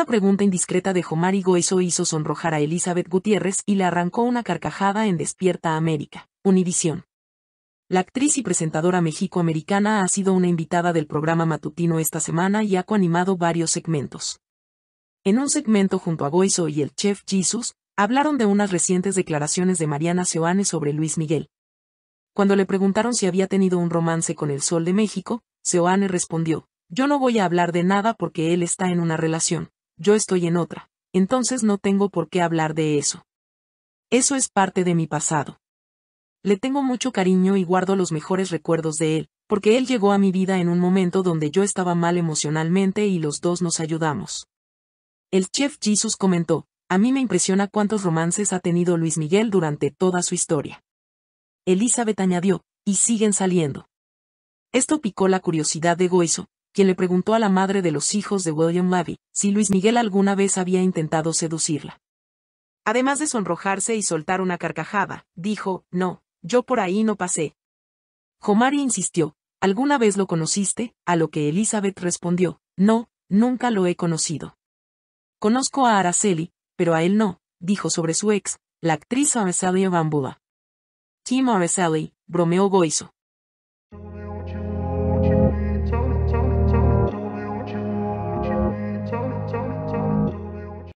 Una pregunta indiscreta de Jomari Goizo hizo sonrojar a Elizabeth Gutiérrez y le arrancó una carcajada en Despierta América, Univisión. La actriz y presentadora mexico-americana ha sido una invitada del programa matutino esta semana y ha coanimado varios segmentos. En un segmento junto a Goiso y el chef Jesus, hablaron de unas recientes declaraciones de Mariana Seoane sobre Luis Miguel. Cuando le preguntaron si había tenido un romance con el Sol de México, Seoane respondió, yo no voy a hablar de nada porque él está en una relación yo estoy en otra, entonces no tengo por qué hablar de eso. Eso es parte de mi pasado. Le tengo mucho cariño y guardo los mejores recuerdos de él, porque él llegó a mi vida en un momento donde yo estaba mal emocionalmente y los dos nos ayudamos. El chef Jesus comentó, a mí me impresiona cuántos romances ha tenido Luis Miguel durante toda su historia. Elizabeth añadió, y siguen saliendo. Esto picó la curiosidad de Goizo, quien le preguntó a la madre de los hijos de William Levy si Luis Miguel alguna vez había intentado seducirla. Además de sonrojarse y soltar una carcajada, dijo, no, yo por ahí no pasé. Jomari insistió, ¿alguna vez lo conociste? A lo que Elizabeth respondió, no, nunca lo he conocido. Conozco a Araceli, pero a él no, dijo sobre su ex, la actriz Araceli Bambula. Tim Araceli, bromeó Goizo.